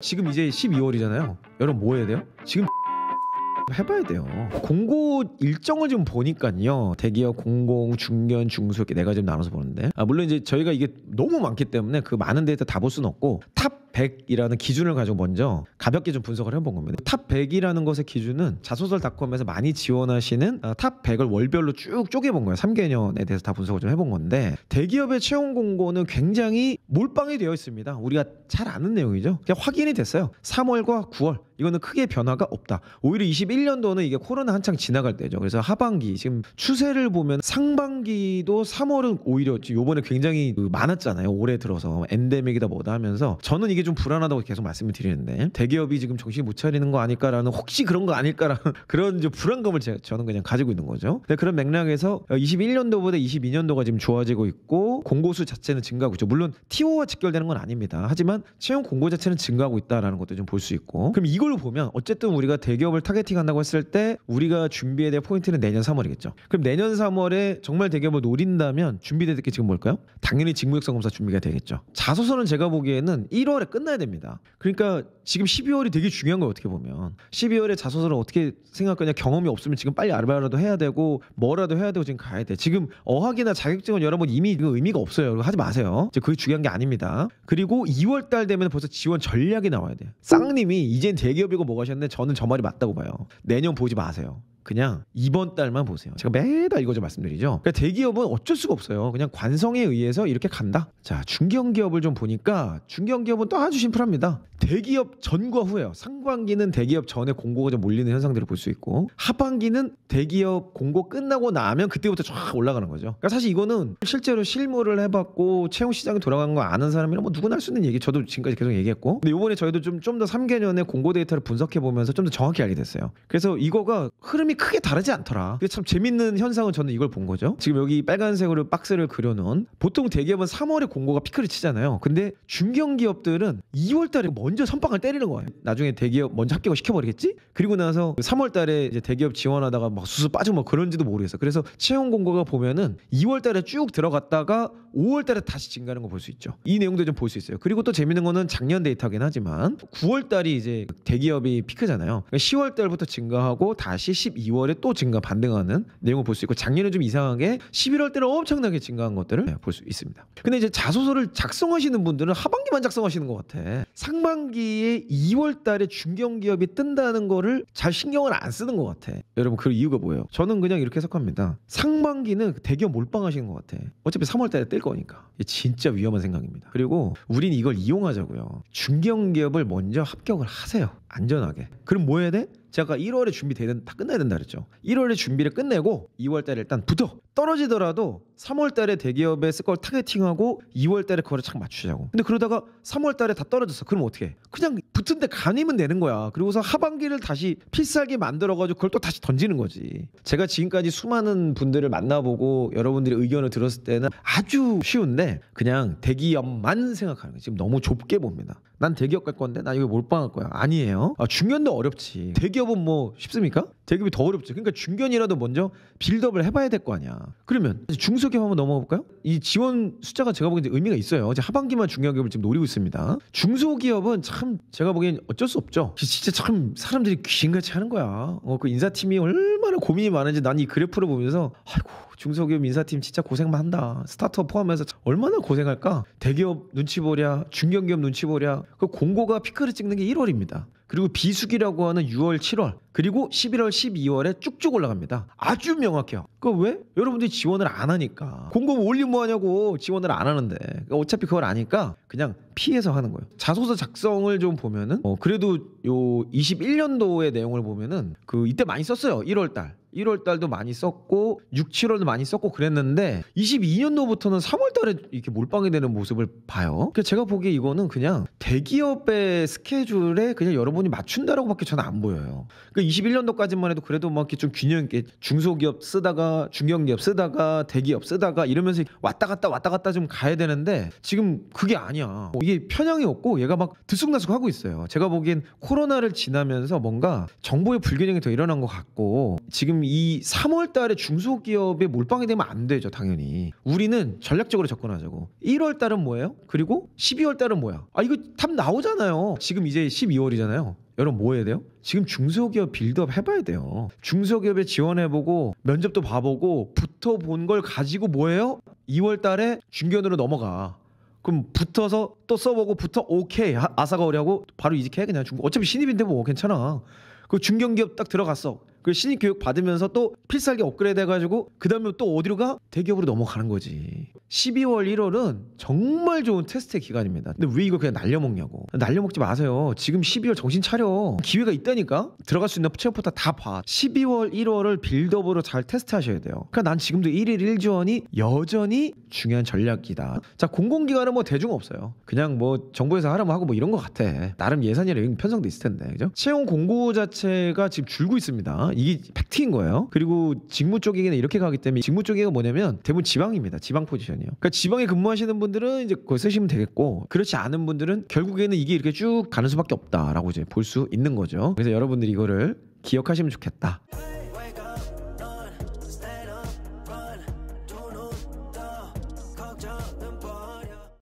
지금 이제 12월이잖아요. 여러분 뭐 해야 돼요? 지금 해봐야 돼요. 공고 일정을 좀 보니까요. 대기업, 공공, 중견, 중소 이렇게 네 가지 나눠서 보는데 아, 물론 이제 저희가 이게 너무 많기 때문에 그 많은 데이터 다볼 수는 없고 탑 100이라는 기준을 가지고 먼저 가볍게 좀 분석을 해본 겁니다. 탑 100이라는 것의 기준은 자소설닷컴에서 많이 지원하시는 아, 탑 100을 월별로 쭉 쪼개본 거예요. 3개년에 대해서 다 분석을 좀 해본 건데 대기업의 채용 공고는 굉장히 몰빵이 되어 있습니다. 우리가 잘 아는 내용이죠. 그냥 확인이 됐어요. 3월과 9월 이거는 크게 변화가 없다. 오히려 21년도는 이게 코로나 한창 지나갈 때죠. 그래서 하반기 지금 추세를 보면 상반기도 3월은 오히려 요번에 굉장히 그 많았잖아요. 올해 들어서 엔데믹이다 뭐다 하면서 저는 이게 좀 불안하다고 계속 말씀을 드리는데 대기업이 지금 정신 못 차리는 거 아닐까라는 혹시 그런 거 아닐까라는 그런 이 불안감을 제, 저는 그냥 가지고 있는 거죠. 근 그런 맥락에서 21년도보다 22년도가 지금 좋아지고 있고 공고수 자체는 증가하고 있죠. 물론 TO와 직결되는 건 아닙니다. 하지만 채용 공고 자체는 증가하고 있다라는 것도 좀 볼 수 있고 그럼 이걸 보면 어쨌든 우리가 대기업을 타겟팅한다고 했을 때 우리가 준비해야 될 포인트는 내년 3월이겠죠. 그럼 내년 3월에 정말 대기업을 노린다면 준비되게 지금 뭘까요? 당연히 직무역성 검사 준비가 되겠죠. 자소서는 제가 보기에는 1월에 끝나야 됩니다. 그러니까 지금 12월이 되게 중요한 거예요. 어떻게 보면 12월에 자소서를 어떻게 생각하냐 경험이 없으면 지금 빨리 알바라도 해야 되고 뭐라도 해야 되고 지금 가야 돼. 지금 어학이나 자격증은 여러분 이미 의미가 없어요. 하지 마세요. 이제 그게 중요한 게 아닙니다. 그리고 2월 달 되면 벌써 지원 전략이 나와야 돼요. 쌍님이 이젠 대기업이고 뭐가 하셨는데 저는 저 말이 맞다고 봐요. 내년 보지 마세요. 그냥 이번 달만 보세요. 제가 매달 이거 좀 말씀드리죠. 그러니까 대기업은 어쩔 수가 없어요. 그냥 관성에 의해서 이렇게 간다. 자, 중견기업을 좀 보니까 중견기업은 또 아주 심플합니다. 대기업 전과 후예요. 상반기는 대기업 전에 공고가 좀 몰리는 현상들을 볼 수 있고 하반기는 대기업 공고 끝나고 나면 그때부터 쫙 올라가는 거죠. 그러니까 사실 이거는 실제로 실무를 해봤고 채용 시장에 돌아간 거 아는 사람이라면 뭐 누구나 할 수 있는 얘기. 저도 지금까지 계속 얘기했고 근데 이번에 저희도 좀 좀 더 3개년의 공고 데이터를 분석해 보면서 좀 더 정확히 알게 됐어요. 그래서 이거가 흐름이 크게 다르지 않더라. 근데 참 재밌는 현상은 저는 이걸 본 거죠. 지금 여기 빨간색으로 박스를 그려놓은 보통 대기업은 3월에 공고가 피크를 치잖아요. 근데 중견기업들은 2월달에 뭐 먼저 선빵을 때리는 거예요. 나중에 대기업 먼저 합격을 시켜버리겠지? 그리고 나서 3월 그 달에 이제 대기업 지원하다가 막 수수 빠지고 막 그런지도 모르겠어. 그래서 채용 공고가 보면은 2월 달에 쭉 들어갔다가 5월 달에 다시 증가하는 거 볼 수 있죠. 이 내용도 좀 볼 수 있어요. 그리고 또 재밌는 거는 작년 데이터긴 하지만 9월 달이 이제 대기업이 피크잖아요. 10월 그러니까 달부터 증가하고 다시 12월에 또 증가 반등하는 내용을 볼 수 있고 작년에 좀 이상하게 11월 때는 엄청나게 증가한 것들을 볼 수 있습니다. 근데 이제 자소서를 작성하시는 분들은 하반기만 작성하시는 것 같아. 상반 하반기에 2월 달에 중견기업이 뜬다는 거를 잘 신경을 안 쓰는 것 같아. 여러분 그 이유가 뭐예요? 저는 그냥 이렇게 해석합니다. 상반기는 대기업 몰빵하시는 것 같아. 어차피 3월 달에 뜰 거니까. 진짜 위험한 생각입니다. 그리고 우린 이걸 이용하자고요. 중견기업을 먼저 합격을 하세요. 안전하게. 그럼 뭐 해야 돼? 제가 1월에 준비되는 다 끝내야 된다 그랬죠. 1월에 준비를 끝내고 2월 달에 일단 붙어 떨어지더라도 3월 달에 대기업에 쓸 걸 타겟팅하고 2월 달에 그거를 착 맞추자고. 근데 그러다가 3월 달에 다 떨어졌어. 그럼 어떻게? 그냥 붙은 데 가니면 되는 거야. 그리고서 하반기를 다시 필살기 만들어 가지고 그걸 또 다시 던지는 거지. 제가 지금까지 수많은 분들을 만나보고 여러분들의 의견을 들었을 때는 아주 쉬운데 그냥 대기업만 생각하는 거예 지금 너무 좁게 봅니다. 난 대기업 갈 건데 나 이거 몰빵할 거야. 아니에요. 아, 중견도 어렵지. 대기업은 뭐 쉽습니까? 대기업이 더 어렵죠. 그러니까 중견이라도 먼저 빌드업을 해봐야 될 거 아니야. 그러면 중소기업 한번 넘어가 볼까요? 이 지원 숫자가 제가 보기엔 의미가 있어요. 이제 하반기만 중견기업을 지금 노리고 있습니다. 중소기업은 참 제가 보기엔 어쩔 수 없죠. 진짜 참 사람들이 귀신같이 하는 거야. 어, 그 인사팀이 얼마나 고민이 많은지 난 이 그래프를 보면서 아이고 중소기업 인사팀 진짜 고생만 한다. 스타트업 포함해서 얼마나 고생할까? 대기업 눈치 보랴, 중견기업 눈치 보랴. 그 공고가 피크를 찍는 게 1월입니다. 그리고 비수기라고 하는 6월, 7월, 그리고 11월, 12월에 쭉쭉 올라갑니다. 아주 명확해요. 그러니까 왜? 여러분들이 지원을 안 하니까 공급 올리면 뭐하냐고 지원을 안 하는데 그러니까 어차피 그걸 아니까 그냥 피해서 하는 거예요 자소서 작성을 좀 보면은 어 그래도 요 21년도의 내용을 보면은 그 이때 많이 썼어요 1월달 1월달도 많이 썼고 6, 7월도 많이 썼고 그랬는데 22년도부터는 3월달에 이렇게 몰빵이 되는 모습을 봐요. 그래서 제가 보기에 이거는 그냥 대기업의 스케줄에 그냥 여러분이 맞춘다라고밖에 저는 안 보여요. 그러니까 21년도까지만 해도 그래도 막 이렇게 좀 균형 있게 중소기업 쓰다가 중견기업 쓰다가 대기업 쓰다가 이러면서 왔다 갔다 왔다 갔다 좀 가야 되는데 지금 그게 아니야. 뭐 이게 편향이 없고 얘가 막 들쑥날쑥 하고 있어요. 제가 보기엔 코로나를 지나면서 뭔가 정보의 불균형이 더 일어난 것 같고 지금 이 3월 달에 중소기업에 몰빵이 되면 안 되죠, 당연히. 우리는 전략적으로 접근하자고. 1월 달은 뭐예요? 그리고 12월 달은 뭐야? 아, 이거 답 나오잖아요. 지금 이제 12월이잖아요. 여러분 뭐 해야 돼요? 지금 중소기업 빌드업 해봐야 돼요. 중소기업에 지원해보고 면접도 봐보고 붙어본 걸 가지고 뭐해요 2월 달에 중견으로 넘어가. 그럼 붙어서 또 써보고 붙어 오케이 아사가 오려고 바로 이직해 그냥 중 어차피 신입인데 뭐 괜찮아 그 중견기업 딱 들어갔어 그 신입 교육 받으면서 또 필살기 업그레이드 해가지고 그 다음에 또 어디로 가? 대기업으로 넘어가는 거지. 12월 1월은 정말 좋은 테스트의 기간입니다. 근데 왜이거 그냥 날려먹냐고. 날려먹지 마세요. 지금 12월 정신 차려. 기회가 있다니까. 들어갈 수 있는 체험포탈 다 봐. 12월 1월을 빌드업으로 잘 테스트하셔야 돼요. 그러니까 난 지금도 1일 1조원이 여전히 중요한 전략이다. 자 공공기관은 뭐 대중 없어요. 그냥 뭐 정부에서 하라고 하고 뭐 이런 것 같아. 나름 예산이랑 편성도 있을 텐데 그죠? 채용 공고 자체가 지금 줄고 있습니다. 이게 팩트인 거예요. 그리고 직무 쪽에는 이렇게 가기 때문에 직무 쪽에가 뭐냐면 대부분 지방입니다. 지방 포지션이요. 그러니까 지방에 근무하시는 분들은 이제 그걸 쓰시면 되겠고 그렇지 않은 분들은 결국에는 이게 이렇게 쭉 가는 수밖에 없다라고 이제 볼 수 있는 거죠. 그래서 여러분들이 이거를 기억하시면 좋겠다.